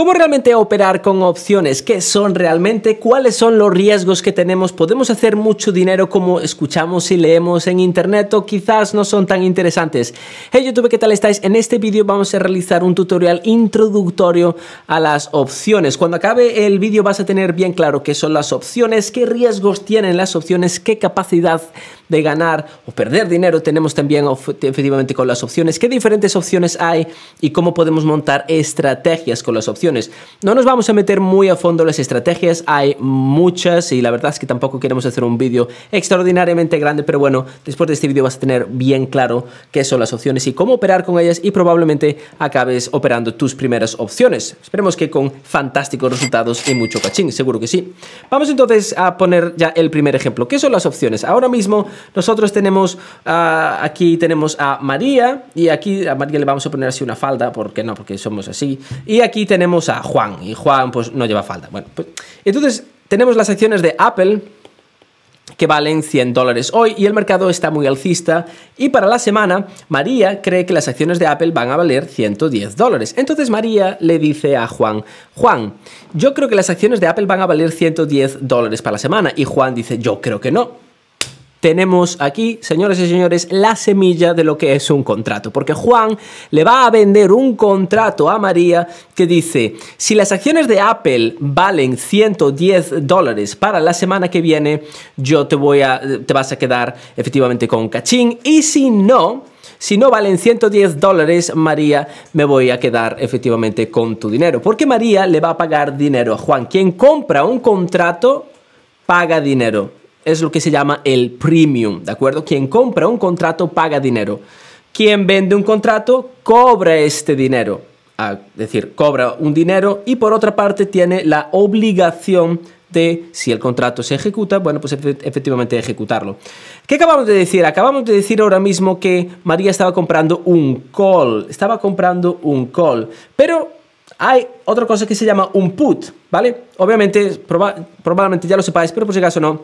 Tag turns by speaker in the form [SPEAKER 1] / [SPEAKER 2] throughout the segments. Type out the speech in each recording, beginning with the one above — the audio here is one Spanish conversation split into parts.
[SPEAKER 1] ¿Cómo realmente operar con opciones? ¿Qué son realmente? ¿Cuáles son los riesgos que tenemos? ¿Podemos hacer mucho dinero como escuchamos y leemos en internet o quizás no son tan interesantes? Hey YouTube, ¿qué tal estáis? En este vídeo vamos a realizar un tutorial introductorio a las opciones. Cuando acabe el vídeo vas a tener bien claro qué son las opciones, qué riesgos tienen las opciones, qué capacidad de ganar o perder dinero tenemos también efectivamente con las opciones, qué diferentes opciones hay y cómo podemos montar estrategias con las opciones. No nos vamos a meter muy a fondo las estrategias, hay muchas y la verdad es que tampoco queremos hacer un vídeo extraordinariamente grande, pero bueno, después de este vídeo vas a tener bien claro qué son las opciones y cómo operar con ellas y probablemente acabes operando tus primeras opciones. Esperemos que con fantásticos resultados y mucho cachín, seguro que sí. Vamos entonces a poner ya el primer ejemplo. ¿Qué son las opciones? Ahora mismo nosotros tenemos, ah, aquí tenemos a María, y aquí a María le vamos a poner así una falda, porque no, porque somos así. Y aquí tenemos a Juan, y Juan pues no lleva falda. Pues, entonces tenemos las acciones de Apple, que valen 100 dólares hoy y el mercado está muy alcista y para la semana María cree que las acciones de Apple van a valer 110 dólares. Entonces María le dice a Juan, Juan, yo creo que las acciones de Apple van a valer 110 dólares para la semana y Juan dice, yo creo que no tenemos aquí, señores y señores, la semilla de lo que es un contrato. Porque Juan le va a vender un contrato a María que dice, si las acciones de Apple valen 110 dólares para la semana que viene, yo te te vas a quedar efectivamente con cachín. Y si no, si no valen 110 dólares, María, me voy a quedar efectivamente con tu dinero. Porque María le va a pagar dinero a Juan. Quien compra un contrato, paga dinero es lo que se llama el premium, ¿de acuerdo? Quien compra un contrato paga dinero. Quien vende un contrato cobra este dinero, es decir, cobra un dinero y por otra parte tiene la obligación de, si el contrato se ejecuta, bueno, pues efectivamente ejecutarlo. ¿Qué acabamos de decir? Acabamos de decir ahora mismo que María estaba comprando un call, estaba comprando un call, pero hay otra cosa que se llama un put, ¿vale? Obviamente, probablemente ya lo sepáis, pero por si acaso no,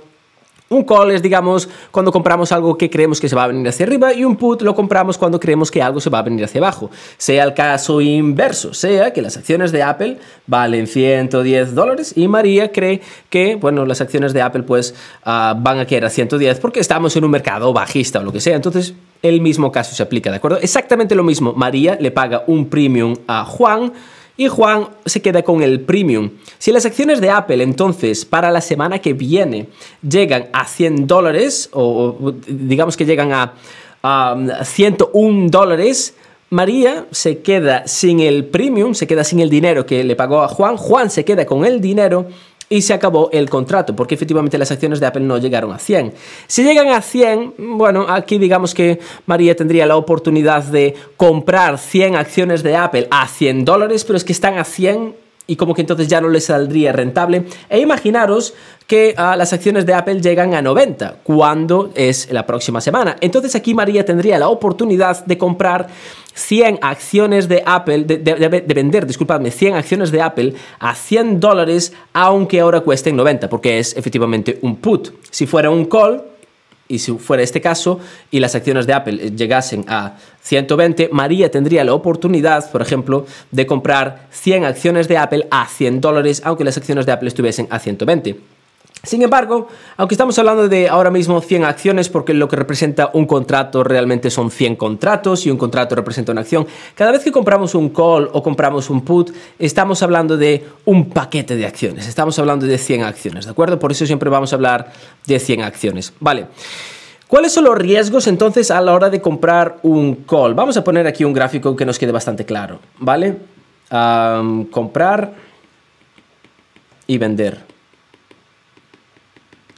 [SPEAKER 1] un call es, digamos, cuando compramos algo que creemos que se va a venir hacia arriba y un put lo compramos cuando creemos que algo se va a venir hacia abajo. Sea el caso inverso, sea que las acciones de Apple valen 110 dólares y María cree que, bueno, las acciones de Apple pues ah, van a quedar a 110 porque estamos en un mercado bajista o lo que sea. Entonces, el mismo caso se aplica, ¿de acuerdo? Exactamente lo mismo. María le paga un premium a Juan y Juan se queda con el premium. Si las acciones de Apple entonces para la semana que viene llegan a 100 dólares o, digamos que llegan a, a 101 dólares, María se queda sin el premium, se queda sin el dinero que le pagó a Juan, Juan se queda con el dinero y se acabó el contrato, porque efectivamente las acciones de Apple no llegaron a 100. Si llegan a 100, bueno, aquí digamos que María tendría la oportunidad de comprar 100 acciones de Apple a 100 dólares, pero es que están a 100 y como que entonces ya no les saldría rentable. E imaginaros que ah, las acciones de Apple llegan a 90, cuando es la próxima semana. Entonces aquí María tendría la oportunidad de comprar 100 acciones de Apple, de, vender, disculpadme, 100 acciones de Apple a 100 dólares, aunque ahora cuesten 90, porque es efectivamente un put. Si fuera un call, y si fuera este caso y las acciones de Apple eh, llegasen a 120, María tendría la oportunidad, por ejemplo, de comprar 100 acciones de Apple a 100 dólares, aunque las acciones de Apple estuviesen a 120. Sin embargo, aunque estamos hablando de ahora mismo 100 acciones, porque lo que representa un contrato realmente son 100 contratos y un contrato representa una acción, cada vez que compramos un call o compramos un put, estamos hablando de un paquete de acciones, estamos hablando de 100 acciones, ¿de acuerdo? Por eso siempre vamos a hablar de 100 acciones, ¿vale? ¿Cuáles son los riesgos entonces a la hora de comprar un call? Vamos a poner aquí un gráfico que nos quede bastante claro, ¿vale? comprar y vender.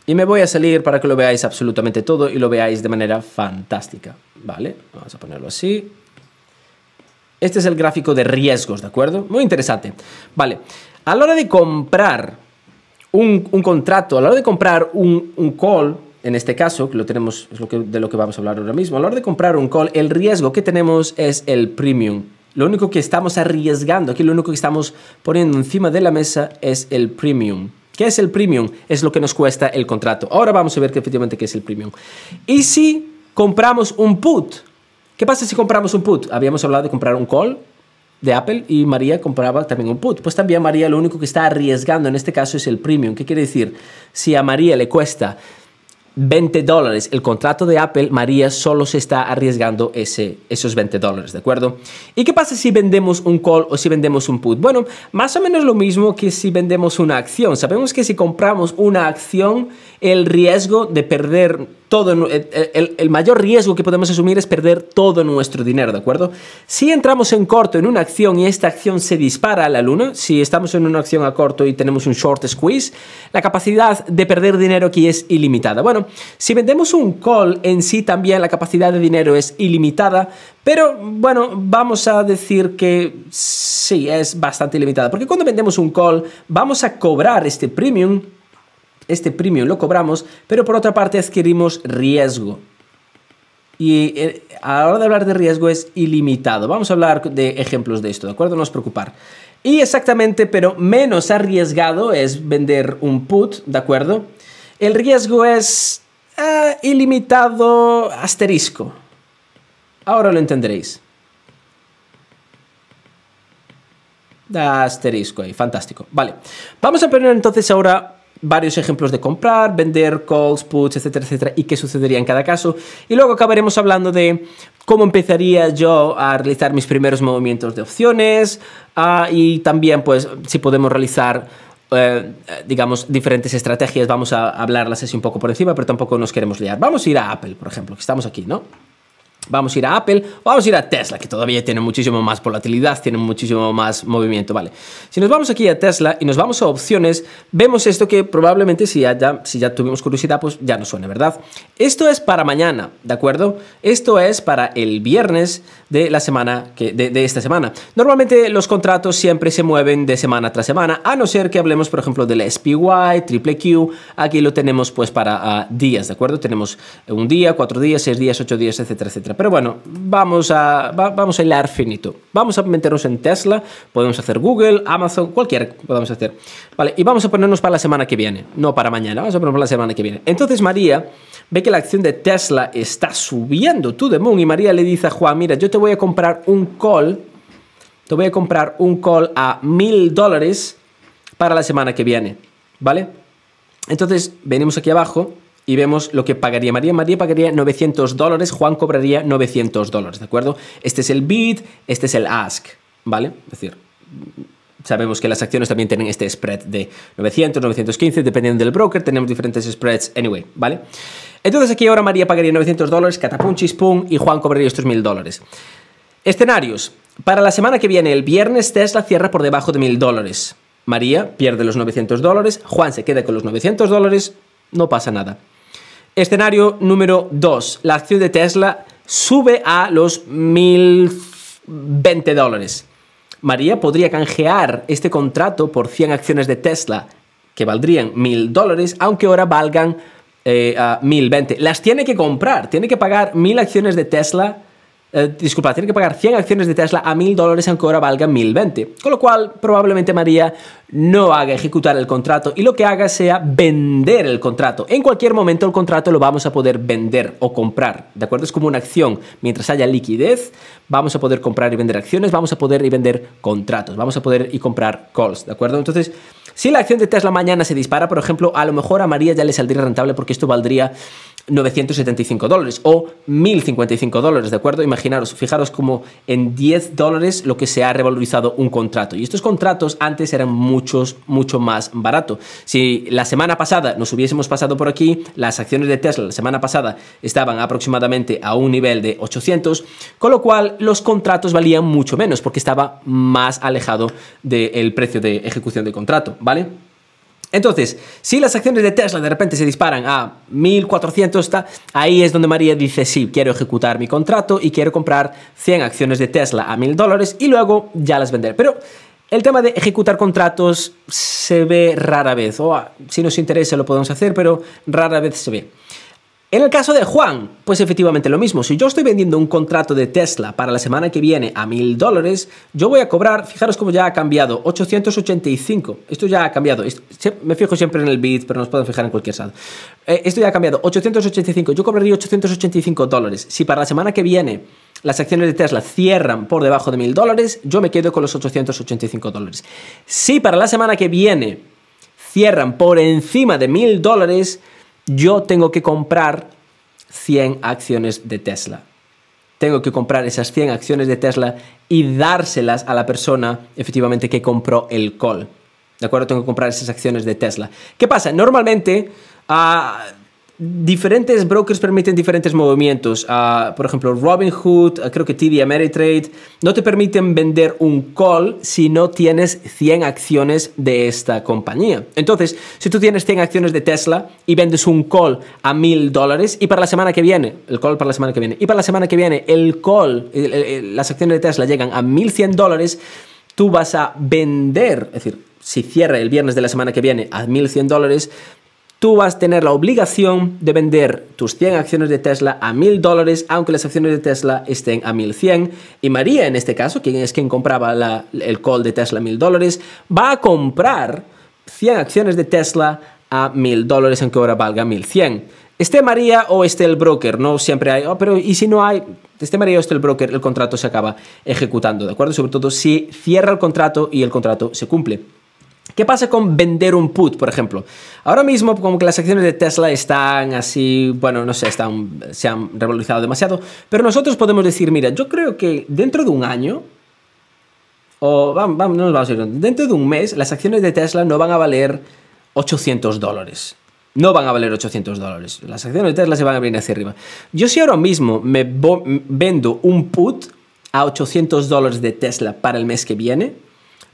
[SPEAKER 1] Y me voy a salir para que lo veáis absolutamente todo y lo veáis de manera fantástica, ¿vale? Vamos a ponerlo así. Este es el gráfico de riesgos, ¿de acuerdo? Muy interesante. Vale, a la hora de comprar un, contrato, a la hora de comprar un, call, en este caso, que lo tenemos, es lo que, de lo que vamos a hablar ahora mismo, a la hora de comprar un call, el riesgo que tenemos es el premium. Lo único que estamos arriesgando, aquí lo único que estamos poniendo encima de la mesa es el premium. ¿Qué es el premium? Es lo que nos cuesta el contrato. Ahora vamos a ver que efectivamente qué es el premium. Y si compramos un put, ¿qué pasa si compramos un put? Habíamos hablado de comprar un call de Apple y María compraba también un put. Pues también María lo único que está arriesgando en este caso es el premium. ¿Qué quiere decir? Si a María le cuesta 20 dólares. El contrato de Apple, María solo se está arriesgando ese, esos 20 dólares, ¿de acuerdo? ¿Y qué pasa si vendemos un call o si vendemos un put? Bueno, más o menos lo mismo que si vendemos una acción. Sabemos que si compramos una acción, el riesgo de perder todo, el, mayor riesgo que podemos asumir es perder todo nuestro dinero, ¿de acuerdo? Si entramos en corto en una acción y esta acción se dispara a la luna, si estamos en una acción a corto y tenemos un short squeeze, la capacidad de perder dinero aquí es ilimitada. Bueno, si vendemos un call en sí también la capacidad de dinero es ilimitada, pero bueno, vamos a decir que sí, es bastante ilimitada, porque cuando vendemos un call vamos a cobrar este premium este premio lo cobramos, pero por otra parte adquirimos riesgo. Y eh, a la hora de hablar de riesgo es ilimitado. Vamos a hablar de ejemplos de esto, ¿de acuerdo? No os preocupar. Y exactamente, pero menos arriesgado es vender un put, ¿de acuerdo? El riesgo es eh, ilimitado asterisco. Ahora lo entenderéis. Asterisco ahí, fantástico. Vale, vamos a poner entonces ahora varios ejemplos de comprar, vender, calls, puts, etcétera, etcétera, y qué sucedería en cada caso. Y luego acabaremos hablando de cómo empezaría yo a realizar mis primeros movimientos de opciones ah, y también pues si podemos realizar eh, digamos, diferentes estrategias. Vamos a hablarlas así un poco por encima, pero tampoco nos queremos liar. Vamos a ir a Apple, por ejemplo, que estamos aquí, ¿no? Vamos a ir a Apple vamos a ir a Tesla, que todavía tiene muchísimo más volatilidad, tiene muchísimo más movimiento, ¿vale? Si nos vamos aquí a Tesla y nos vamos a opciones, vemos esto que probablemente si ya, si ya tuvimos curiosidad, pues ya nos suena, ¿verdad? Esto es para mañana, ¿de acuerdo? Esto es para el viernes de la semana, que, de, esta semana. Normalmente los contratos siempre se mueven de semana tras semana, a no ser que hablemos, por ejemplo, del SPY, Triple Q, aquí lo tenemos pues para ah, días, ¿de acuerdo? Tenemos un día, cuatro días, seis días, ocho días, etcétera, etcétera pero bueno, vamos a, vamos a hilar finito. Vamos a meternos en Tesla, podemos hacer Google, Amazon, cualquier podamos hacer. Vale, y vamos a ponernos para la semana que viene, no para mañana, vamos a ponernos para la semana que viene. Entonces María ve que la acción de Tesla está subiendo, tú de y María le dice a Juan, mira, yo te voy a comprar un call, te voy a comprar un call a mil dólares para la semana que viene, ¿vale? Entonces venimos aquí abajo y vemos lo que pagaría María. María pagaría 900 dólares, Juan cobraría 900 dólares, ¿de acuerdo? Este es el bid, este es el ask, ¿vale? Es decir, sabemos que las acciones también tienen este spread de 900, 915, dependiendo del broker, tenemos diferentes spreads, anyway, ¿vale? Entonces aquí ahora María pagaría 900 dólares, catapum, pum, y Juan cobraría estos 1000 dólares. Escenarios. Para la semana que viene, el viernes, Tesla cierra por debajo de 1000 dólares. María pierde los 900 dólares, Juan se queda con los 900 dólares, no pasa nada. Escenario número 2. La acción de Tesla sube a los 1.020 dólares. María podría canjear este contrato por 100 acciones de Tesla, que valdrían 1.000 dólares, aunque ahora valgan 1.020. Eh, Las tiene que comprar, tiene que pagar 1.000 acciones de Tesla eh, disculpa, tiene que pagar 100 acciones de Tesla a 1000 dólares aunque ahora valga 1020. Con lo cual, probablemente María no haga ejecutar el contrato y lo que haga sea vender el contrato. En cualquier momento el contrato lo vamos a poder vender o comprar, ¿de acuerdo? Es como una acción. Mientras haya liquidez, vamos a poder comprar y vender acciones, vamos a poder y vender contratos, vamos a poder y comprar calls, ¿de acuerdo? Entonces, si la acción de Tesla mañana se dispara, por ejemplo, a lo mejor a María ya le saldría rentable porque esto valdría 975 dólares o 1055 dólares, ¿de acuerdo? Imaginaros, fijaros como en 10 dólares lo que se ha revalorizado un contrato. Y estos contratos antes eran muchos, mucho más barato. Si la semana pasada nos hubiésemos pasado por aquí, las acciones de Tesla la semana pasada estaban aproximadamente a un nivel de 800, con lo cual los contratos valían mucho menos porque estaba más alejado del precio de ejecución del contrato, ¿vale? Entonces, si las acciones de Tesla de repente se disparan a 1400, ahí es donde María dice, sí, quiero ejecutar mi contrato y quiero comprar 100 acciones de Tesla a 1000 dólares y luego ya las vender. Pero el tema de ejecutar contratos se ve rara vez, o si nos interesa lo podemos hacer, pero rara vez se ve. En el caso de Juan, pues efectivamente lo mismo. Si yo estoy vendiendo un contrato de Tesla para la semana que viene a mil dólares, yo voy a cobrar, fijaros cómo ya ha cambiado, 885. Esto ya ha cambiado. Me fijo siempre en el bid, pero nos pueden fijar en cualquier sal. Eh, esto ya ha cambiado, 885. Yo cobraría 885 dólares. Si para la semana que viene las acciones de Tesla cierran por debajo de mil dólares, yo me quedo con los 885 dólares. Si para la semana que viene cierran por encima de mil dólares, yo tengo que comprar 100 acciones de Tesla. Tengo que comprar esas 100 acciones de Tesla y dárselas a la persona efectivamente que compró el call. ¿De acuerdo? Tengo que comprar esas acciones de Tesla. ¿Qué pasa? Normalmente ah, diferentes brokers permiten diferentes movimientos. Ah, por ejemplo, Robinhood, ah, creo que TD Ameritrade, no te permiten vender un call si no tienes 100 acciones de esta compañía. Entonces, si tú tienes 100 acciones de Tesla y vendes un call a 1000 dólares y para la semana que viene, el call para la semana que viene, y para la semana que viene el call, las acciones de Tesla llegan a 1100 dólares, tú vas a vender, es decir, si cierra el viernes de la semana que viene a 1.100 dólares, tú vas a tener la obligación de vender tus 100 acciones de Tesla a 1000 dólares, aunque las acciones de Tesla estén a 1100. Y María, en este caso, quien es quien compraba el call de Tesla a 1000 dólares, va a comprar 100 acciones de Tesla a 1000 dólares, aunque ahora valga 1100. Esté María o esté el broker, no siempre hay, oh, pero ¿y si no hay? Esté María o esté el broker, el contrato se acaba ejecutando, ¿de acuerdo? Sobre todo si cierra el contrato y el contrato se cumple. ¿Qué pasa con vender un put, por ejemplo? Ahora mismo, como que las acciones de Tesla están así, bueno, no sé, están, se han revolucionado demasiado, pero nosotros podemos decir, mira, yo creo que dentro de un año, o vamos, vamos, no nos vamos a ir, dentro de un mes, las acciones de Tesla no van a valer 800 dólares. No van a valer 800 dólares. Las acciones de Tesla se van a venir hacia arriba. Yo si ahora mismo me vendo un put a 800 dólares de Tesla para el mes que viene,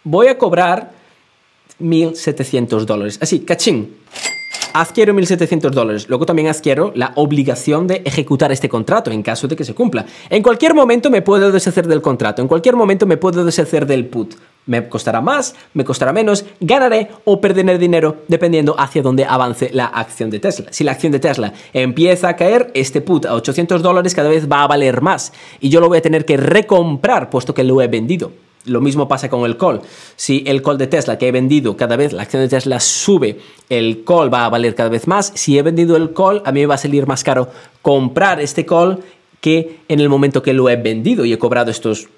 [SPEAKER 1] voy a cobrar 1.700 dólares. Así, cachín. Adquiero 1.700 dólares. Luego también adquiero la obligación de ejecutar este contrato en caso de que se cumpla. En cualquier momento me puedo deshacer del contrato, en cualquier momento me puedo deshacer del put. Me costará más, me costará menos, ganaré o perderé dinero dependiendo hacia dónde avance la acción de Tesla. Si la acción de Tesla empieza a caer, este put a 800 dólares cada vez va a valer más y yo lo voy a tener que recomprar puesto que lo he vendido. Lo mismo pasa con el call. Si el call de Tesla que he vendido cada vez, la acción de Tesla sube, el call va a valer cada vez más. Si he vendido el call, a mí me va a salir más caro comprar este call que en el momento que lo he vendido y he cobrado estos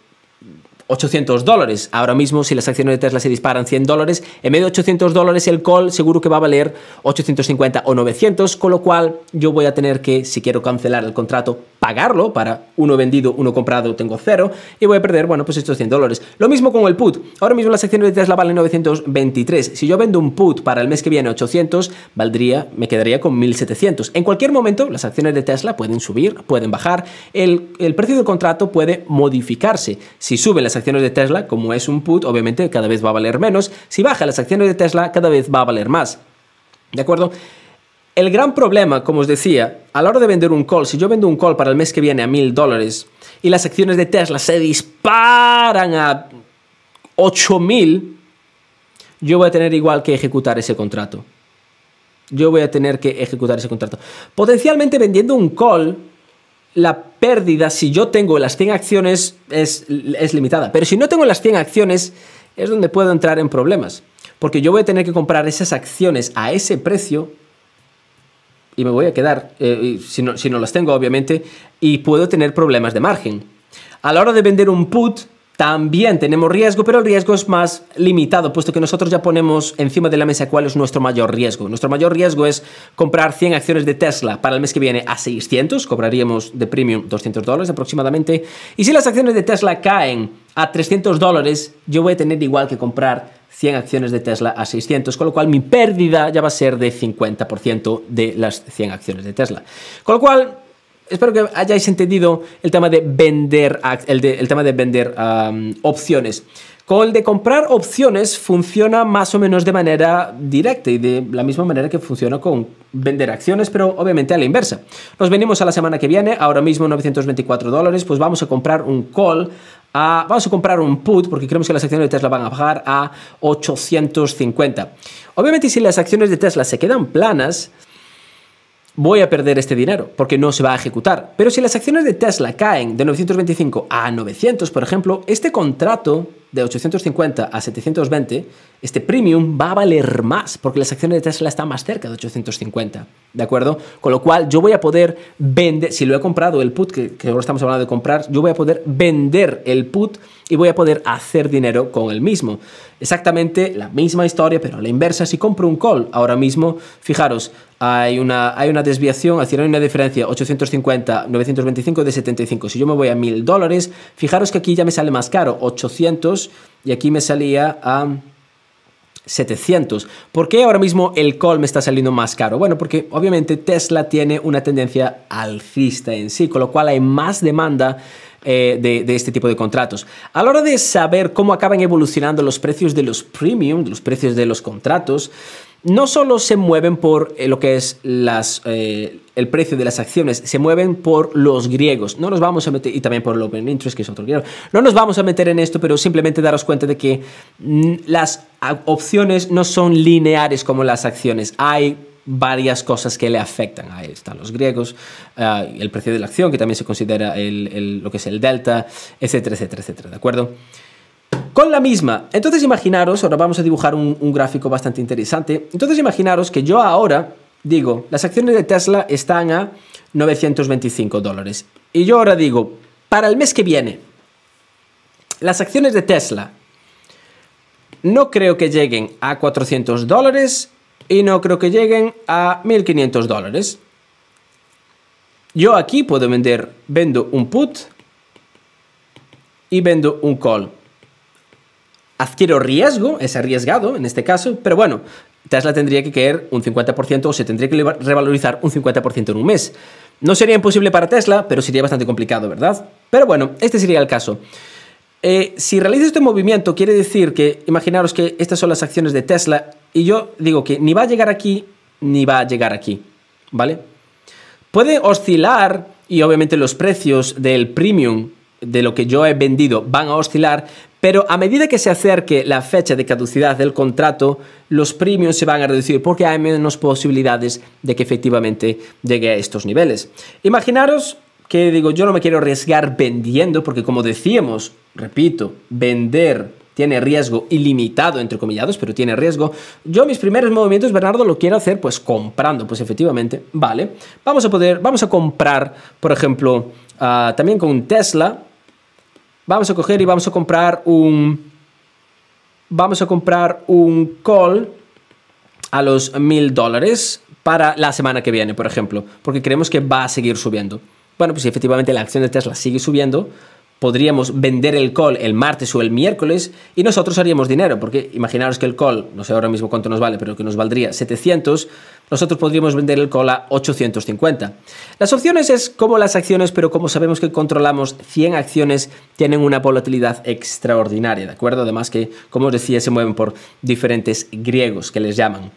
[SPEAKER 1] 800 dólares. Ahora mismo, si las acciones de Tesla se disparan 100 dólares, en medio de 800 dólares el call seguro que va a valer 850 o 900, con lo cual yo voy a tener que, si quiero cancelar el contrato, pagarlo para uno vendido, uno comprado, tengo cero, y voy a perder, bueno, pues estos 100 dólares. Lo mismo con el put. Ahora mismo las acciones de Tesla valen 923. Si yo vendo un put para el mes que viene 800, valdría, me quedaría con 1700. En cualquier momento, las acciones de Tesla pueden subir, pueden bajar, el, precio del contrato puede modificarse. Si suben las acciones de Tesla, como es un put, obviamente cada vez va a valer menos. Si baja las acciones de Tesla, cada vez va a valer más. ¿De acuerdo? El gran problema, como os decía, a la hora de vender un call, si yo vendo un call para el mes que viene a mil dólares y las acciones de Tesla se disparan a 8000, yo voy a tener igual que ejecutar ese contrato. Yo voy a tener que ejecutar ese contrato. Potencialmente vendiendo un call la pérdida, si yo tengo las 100 acciones, es, limitada. Pero si no tengo las 100 acciones, es donde puedo entrar en problemas. Porque yo voy a tener que comprar esas acciones a ese precio y me voy a quedar, eh, si no las tengo obviamente, y puedo tener problemas de margen. A la hora de vender un put, también tenemos riesgo, pero el riesgo es más limitado, puesto que nosotros ya ponemos encima de la mesa cuál es nuestro mayor riesgo. Nuestro mayor riesgo es comprar 100 acciones de Tesla para el mes que viene a 600, cobraríamos de premium 200 dólares aproximadamente. Y si las acciones de Tesla caen a 300 dólares, yo voy a tener igual que comprar 100 acciones de Tesla a 600, con lo cual mi pérdida ya va a ser de 50% de las 100 acciones de Tesla. Con lo cual, Espero que hayáis entendido el tema de vender, el, tema de vender opciones. Con el de comprar opciones funciona más o menos de manera directa y de la misma manera que funciona con vender acciones, pero obviamente a la inversa. Nos venimos a la semana que viene, ahora mismo 924 dólares, pues vamos a comprar un call vamos a comprar un put porque creemos que las acciones de Tesla van a bajar a 850. Obviamente si las acciones de Tesla se quedan planas, voy a perder este dinero porque no se va a ejecutar. Pero si las acciones de Tesla caen de 925 a 900, por ejemplo, este contrato de 850 a 720, este premium va a valer más porque las acciones de Tesla están más cerca de 850, ¿de acuerdo? Con lo cual yo voy a poder vender, si lo he comprado el put, que, ahora estamos hablando de comprar, yo voy a poder vender el put y voy a poder hacer dinero con el mismo. Exactamente la misma historia, pero a la inversa, si compro un call ahora mismo, fijaros, hay una, hay una desviación, hacia hay una diferencia 850, 925 de 75. Si yo me voy a 1000 dólares, fijaros que aquí ya me sale más caro, 800 y aquí me salía a 700. ¿Por qué ahora mismo el call me está saliendo más caro? Bueno, porque obviamente Tesla tiene una tendencia alcista en sí, con lo cual hay más demanda eh, de, de, este tipo de contratos. A la hora de saber cómo acaban evolucionando los precios de los premium, los precios de los contratos, no solo se mueven por eh, lo que es eh, el precio de las acciones, se mueven por los griegos. No nos vamos a meter, y también por el Open Interest, que es otro griego. No nos vamos a meter en esto, pero simplemente daros cuenta de que mm, las opciones no son lineares como las acciones. Hay varias cosas que le afectan. Ahí están los griegos, eh, el precio de la acción, que también se considera lo que es el delta, etcétera, etcétera, etcétera. ¿De acuerdo? con la misma. Entonces imaginaros, ahora vamos a dibujar un, gráfico bastante interesante. Entonces imaginaros que yo ahora digo, las acciones de Tesla están a 925 dólares. Y yo ahora digo, para el mes que viene, las acciones de Tesla no creo que lleguen a 400 dólares y no creo que lleguen a 1500 dólares. Yo aquí puedo vender, vendo un put y vendo un call adquiero riesgo, es arriesgado en este caso, pero bueno, Tesla tendría que caer un 50% o se tendría que revalorizar un 50% en un mes. No sería imposible para Tesla, pero sería bastante complicado, ¿verdad? Pero bueno, este sería el caso. Eh, si realizo este movimiento, quiere decir que, imaginaros que estas son las acciones de Tesla y yo digo que ni va a llegar aquí, ni va a llegar aquí, ¿vale? Puede oscilar y obviamente los precios del premium de lo que yo he vendido van a oscilar, pero a medida que se acerque la fecha de caducidad del contrato, los premios se van a reducir porque hay menos posibilidades de que efectivamente llegue a estos niveles. Imaginaros que digo, yo no me quiero arriesgar vendiendo porque como decíamos, repito, vender tiene riesgo ilimitado, entre comillados, pero tiene riesgo. Yo mis primeros movimientos, Bernardo, lo quiero hacer pues comprando, pues efectivamente, vale. Vamos a poder, vamos a comprar, por ejemplo, ah, también con Tesla, Vamos a coger y vamos a comprar un... Vamos a comprar un call a los mil dólares para la semana que viene, por ejemplo, porque creemos que va a seguir subiendo. Bueno, pues si efectivamente la acción de Tesla sigue subiendo, podríamos vender el call el martes o el miércoles y nosotros haríamos dinero, porque imaginaros que el call, no sé ahora mismo cuánto nos vale, pero que nos valdría 700, nosotros podríamos vender el call a 850. Las opciones es como las acciones, pero como sabemos que controlamos 100 acciones, tienen una volatilidad extraordinaria, ¿de acuerdo? Además que, como os decía, se mueven por diferentes griegos que les llaman.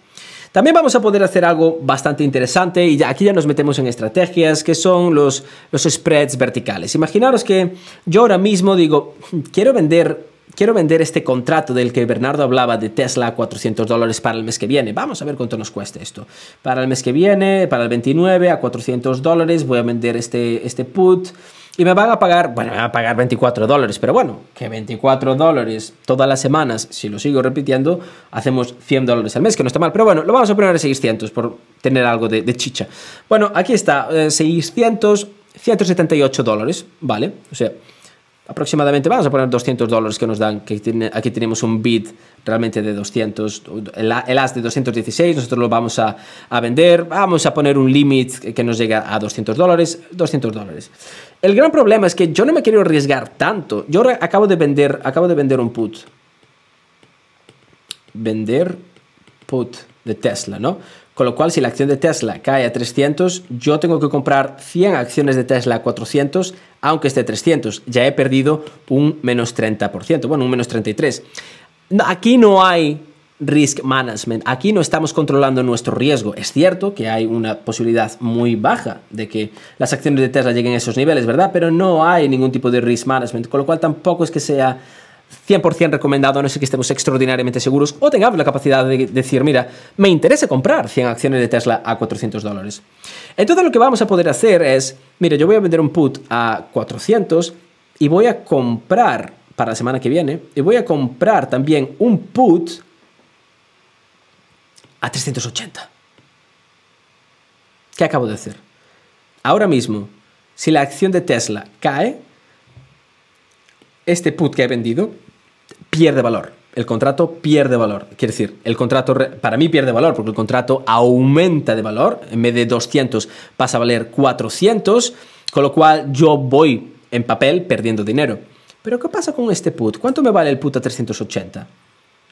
[SPEAKER 1] También vamos a poder hacer algo bastante interesante y aquí ya nos metemos en estrategias que son los, los spreads verticales. Imaginaros que yo ahora mismo digo, hmm, quiero vender quiero vender este contrato del que Bernardo hablaba de Tesla a 400 dólares para el mes que viene. Vamos a ver cuánto nos cuesta esto. Para el mes que viene, para el 29, a 400 dólares, voy a vender este, este put y me van a pagar, bueno, me van a pagar 24 dólares, pero bueno, que 24 dólares todas las semanas, si lo sigo repitiendo, hacemos 100 dólares al mes, que no está mal. Pero bueno, lo vamos a poner a 600 por tener algo de, chicha. Bueno, aquí está, 600, eh, 178 dólares, ¿vale? O sea, aproximadamente, vamos a poner 200 dólares que nos dan, que aquí tenemos un bid realmente de 200, el, el de 216, nosotros lo vamos a, vender, vamos a poner un límite que nos llega a 200 dólares, 200 dólares. El gran problema es que yo no me quiero arriesgar tanto, yo acabo de vender, acabo de vender un put, vender put de Tesla, ¿no? Con lo cual, si la acción de Tesla cae a 300, yo tengo que comprar 100 acciones de Tesla a 400, aunque esté 300. Ya he perdido un menos 30%, bueno, un menos 33%. Aquí no hay risk management. Aquí no estamos controlando nuestro riesgo. Es cierto que hay una posibilidad muy baja de que las acciones de Tesla lleguen a esos niveles, ¿verdad? Pero no hay ningún tipo de risk management, con lo cual tampoco es que sea 100% recomendado, a no ser que estemos extraordinariamente seguros o tengamos la capacidad de decir, mira, me interesa comprar 100 acciones de Tesla a 400 dólares. Entonces lo que vamos a poder hacer es, mira, yo voy a vender un put a 400 y voy a comprar para la semana que viene, y voy a comprar también un put a 380. ¿Qué acabo de hacer? Ahora mismo, si la acción de Tesla cae, este put que he vendido pierde valor. El contrato pierde valor. Quiere decir, el contrato para mí pierde valor porque el contrato aumenta de valor. En vez de 200 pasa a valer 400, con lo cual yo voy en papel perdiendo dinero. Pero ¿qué pasa con este put? ¿Cuánto me vale el put a 380?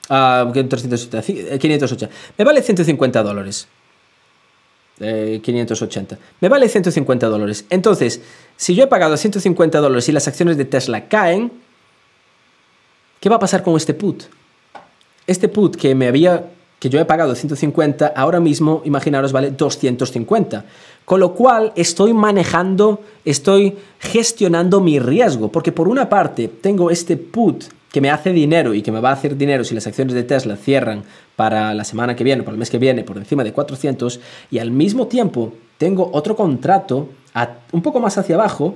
[SPEAKER 1] A 580. Me vale 150 dólares. 580. Eh, me vale 150 dólares. Entonces, si yo he pagado 150 dólares y las acciones de Tesla caen, ¿Qué va a pasar con este put? Este put que me había que yo he pagado 150, ahora mismo, imaginaros, vale 250. Con lo cual estoy manejando, estoy gestionando mi riesgo, porque por una parte tengo este put que me hace dinero y que me va a hacer dinero si las acciones de Tesla cierran para la semana que viene, para el mes que viene, por encima de 400, y al mismo tiempo tengo otro contrato un poco más hacia abajo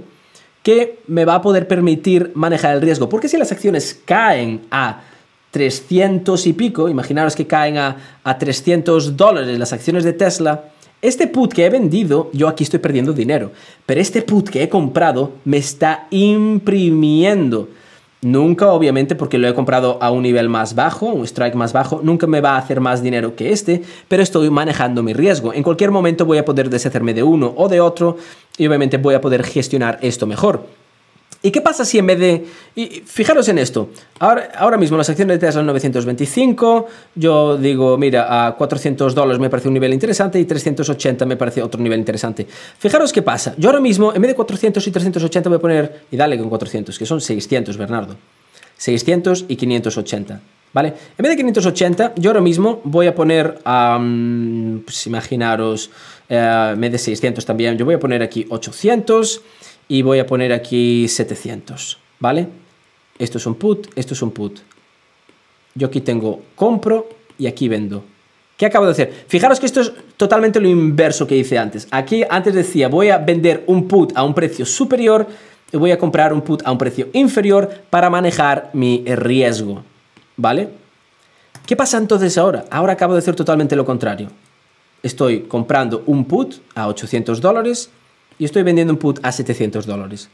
[SPEAKER 1] que me va a poder permitir manejar el riesgo. Porque si las acciones caen a 300 y pico, imaginaros que caen a, a 300 dólares las acciones de Tesla, este put que he vendido, yo aquí estoy perdiendo dinero, pero este put que he comprado me está imprimiendo Nunca, obviamente, porque lo he comprado a un nivel más bajo, un strike más bajo, nunca me va a hacer más dinero que este, pero estoy manejando mi riesgo. En cualquier momento voy a poder deshacerme de uno o de otro y obviamente voy a poder gestionar esto mejor. ¿Y qué pasa si en vez de... fijaros en esto. Ahora, ahora mismo las acciones de Tesla 925, yo digo, mira, a 400 dólares me parece un nivel interesante y 380 me parece otro nivel interesante. Fijaros qué pasa. Yo ahora mismo, en vez de 400 y 380 voy a poner, y dale con 400, que son 600, Bernardo. 600 y 580. ¿Vale? En vez de 580, yo ahora mismo voy a poner, pues imaginaros, eh, en vez de 600 también, yo voy a poner aquí 800 y voy a poner aquí 700, ¿vale? Esto es un put, esto es un put. Yo aquí tengo compro y aquí vendo. ¿Qué acabo de hacer? Fijaros que esto es totalmente lo inverso que hice antes. Aquí antes decía voy a vender un put a un precio superior y voy a comprar un put a un precio inferior para manejar mi riesgo, ¿vale? ¿Qué pasa entonces ahora? Ahora acabo de hacer totalmente lo contrario. Estoy comprando un put a 800 dólares y estoy vendiendo un put a 700 dólares.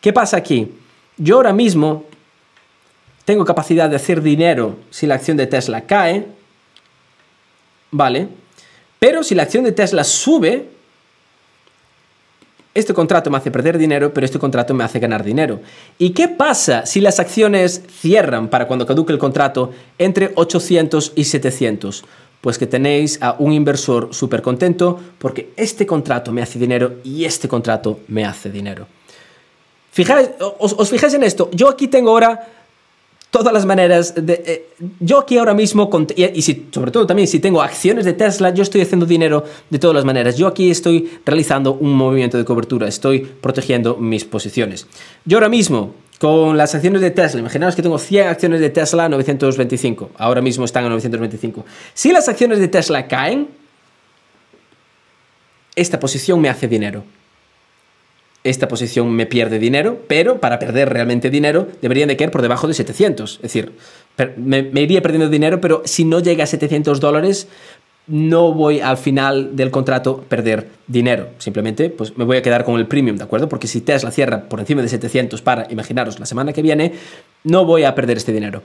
[SPEAKER 1] ¿Qué pasa aquí? Yo ahora mismo tengo capacidad de hacer dinero si la acción de Tesla cae, ¿vale? Pero si la acción de Tesla sube, este contrato me hace perder dinero, pero este contrato me hace ganar dinero. ¿Y qué pasa si las acciones cierran para cuando caduque el contrato entre 800 y 700? pues que tenéis a un inversor súper contento porque este contrato me hace dinero y este contrato me hace dinero. Fijáis, os, fijáis en esto, yo aquí tengo ahora todas las maneras de... Eh, yo aquí ahora mismo, y, si, sobre todo también si tengo acciones de Tesla, yo estoy haciendo dinero de todas las maneras. Yo aquí estoy realizando un movimiento de cobertura, estoy protegiendo mis posiciones. Yo ahora mismo con las acciones de Tesla, imaginaos que tengo 100 acciones de Tesla a 925, ahora mismo están a 925. Si las acciones de Tesla caen, esta posición me hace dinero. Esta posición me pierde dinero, pero para perder realmente dinero deberían de caer por debajo de 700. Es decir, me, me iría perdiendo dinero, pero si no llega a 700 dólares, no voy al final del contrato perder dinero, simplemente pues me voy a quedar con el premium, ¿de acuerdo? Porque si Tesla cierra por encima de 700 para, imaginaros, la semana que viene, no voy a perder este dinero.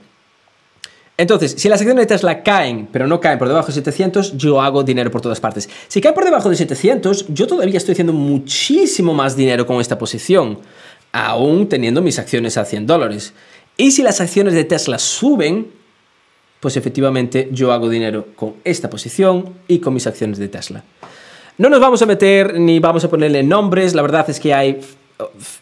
[SPEAKER 1] Entonces, si las acciones de Tesla caen, pero no caen por debajo de 700, yo hago dinero por todas partes. Si caen por debajo de 700, yo todavía estoy haciendo muchísimo más dinero con esta posición, aún teniendo mis acciones a 100 dólares. Y si las acciones de Tesla suben, pues efectivamente yo hago dinero con esta posición y con mis acciones de Tesla. No nos vamos a meter ni vamos a ponerle nombres, la verdad es que hay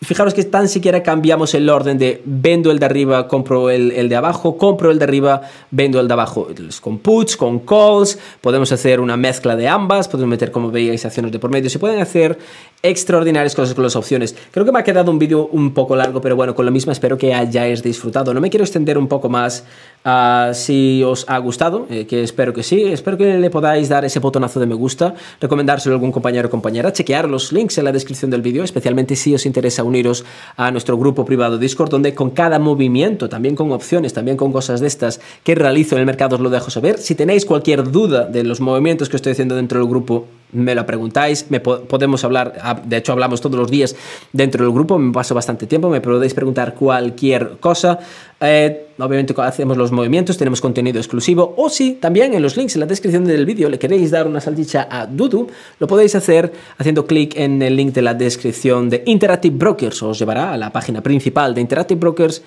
[SPEAKER 1] fijaros que tan siquiera cambiamos el orden de vendo el de arriba, compro el, el de abajo, compro el de arriba, vendo el de abajo. Con puts, con calls, podemos hacer una mezcla de ambas, podemos meter, como veis acciones de por medio. Se pueden hacer extraordinarias cosas con las opciones. Creo que me ha quedado un vídeo un poco largo, pero bueno, con lo mismo espero que hayáis disfrutado. No me quiero extender un poco más ah, si os ha gustado, eh, que espero que sí. Espero que le podáis dar ese botonazo de me gusta, recomendárselo a algún compañero o compañera, chequear los links en la descripción del vídeo, especialmente si os interesa uniros a nuestro grupo privado Discord, donde con cada movimiento, también con opciones, también con cosas de estas que realizo en el mercado, os lo dejo saber. Si tenéis cualquier duda de los movimientos que estoy haciendo dentro del grupo, me lo preguntáis, me podemos hablar, de hecho hablamos todos los días dentro del grupo, me paso bastante tiempo, me podéis preguntar cualquier cosa. Eh, obviamente hacemos los movimientos, tenemos contenido exclusivo, o si también en los links en la descripción del vídeo le queréis dar una saldicha a Dudu, lo podéis hacer haciendo clic en el link de la descripción de Interactive Brokers, os llevará a la página principal de Interactive Brokers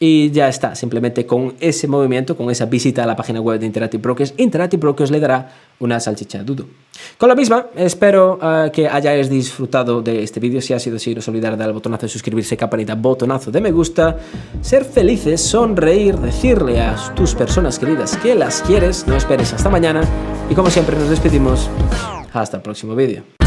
[SPEAKER 1] y ya está, simplemente con ese movimiento, con esa visita a la página web de Interactive Brokers, Interactive Brokers le dará una salchicha dudo. Con la misma, espero eh, que hayáis disfrutado de este vídeo. Si ha sido así, no os olvidar de dar al botonazo de suscribirse, campanita, botonazo de me gusta. Ser felices, sonreír, decirle a tus personas queridas que las quieres. No esperes hasta mañana. Y como siempre, nos despedimos. Hasta el próximo vídeo.